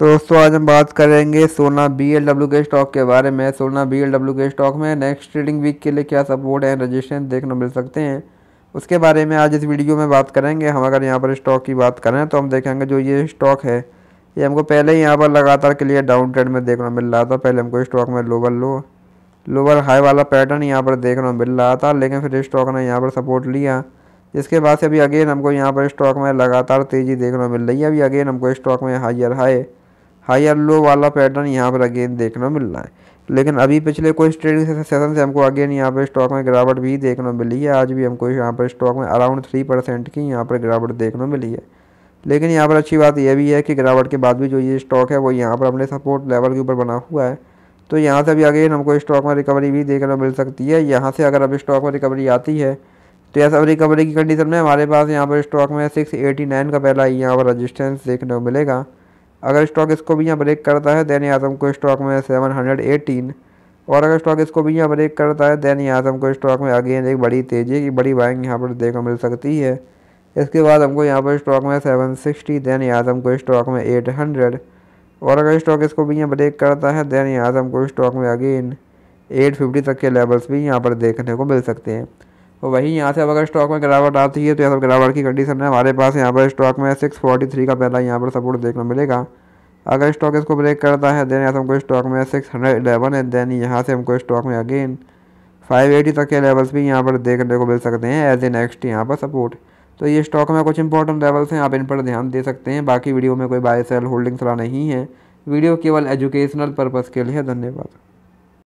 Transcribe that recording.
तो दोस्तों आज हम बात करेंगे सोना बी के स्टॉक के बारे में सोना बी के स्टॉक में नेक्स्ट ट्रेडिंग वीक के लिए क्या सपोर्ट एंड रजिस्ट्रेंस देखने मिल सकते हैं उसके बारे में आज इस वीडियो में बात करेंगे हम अगर यहाँ पर स्टॉक की बात करें तो हम देखेंगे जो ये स्टॉक है ये हमको पहले ही यहाँ पर लगातार के लिए डाउन ट्रेंड में देखने मिल रहा था पहले हमको स्टॉक में लोअर लो लोअर हाई वाला पैटर्न यहाँ पर देखने मिल रहा था लेकिन फिर स्टॉक ने यहाँ पर सपोर्ट लिया जिसके बाद से अभी अगेन हमको यहाँ पर स्टॉक में लगातार तेज़ी देखने मिल रही है अभी अगेन हमको स्टॉक में हाइयर हाई हाई और लो वाला पैटर्न यहाँ पर अगेन देखने को मिल रहा है लेकिन अभी पिछले कुछ ट्रेडिंग सेशन से हमको अगेन यहाँ पर स्टॉक में गिरावट भी देखने को मिली है आज भी हमको यहाँ पर स्टॉक में अराउंड थ्री परसेंट की यहाँ पर गिरावट देखने को मिली है लेकिन यहाँ पर अच्छी बात यह भी है कि गिरावट के बाद भी जो ये स्टॉक है वो यहाँ पर अपने सपोर्ट लेवल के ऊपर बना हुआ है तो यहाँ से भी अगेन हमको स्टॉक में रिकवरी भी देखने को मिल सकती है यहाँ से अगर अब स्टॉक में रिकवरी आती है तो यह सब रिकवरी की कंडीशन में हमारे पास यहाँ पर स्टॉक में सिक्स एटी नाइन का पहला यहाँ पर रजिस्टेंस देखने को मिलेगा अगर स्टॉक इसको भी यहाँ ब्रेक करता है दैन आज़म को स्टॉक में सेवन हंड्रेड एटीन और अगर स्टॉक इसको भी यहाँ ब्रेक करता है दैन आज़म को स्टॉक में अगेन एक बड़ी तेज़ी की बड़ी बाइंग यहाँ पर देखो मिल सकती है इसके बाद हमको यहाँ पर स्टॉक में सेवन सिक्सटी दैन आजम को स्टॉक में एट हंड्रेड और अगर स्टॉक इसको भी यहाँ ब्रेक करता है दैन आज़म को स्टॉक में अगेन एट फिफ्टी तक के लेवल्स भी यहाँ पर देखने को मिल सकते हैं तो वहीं यहाँ से अब अगर स्टॉक में गिरावट आती है तो यहाँ पर गिरावट की कंडीशन है हमारे पास यहाँ पर स्टॉक में सिक्स फोर्टी थ्री का पहला यहाँ पर सपोर्ट देखने मिलेगा अगर स्टॉक इसको ब्रेक करता है देन या से हमको स्टॉक में सिक्स हंड्रेड इलेवन है देन यहाँ से हमको स्टॉक में अगेन फाइव एटी तक के लेवल्स भी यहाँ पर देखने को मिल सकते हैं एज ए नेक्स्ट यहाँ पर सपोर्ट तो ये स्टॉक में कुछ इंपॉर्टेंट लेवल्स हैं आप इन पर ध्यान दे सकते हैं बाकी वीडियो में कोई बाय सेल होल्डिंग्स वाला नहीं है वीडियो केवल एजुकेशनल पर्पज़ के लिए धन्यवाद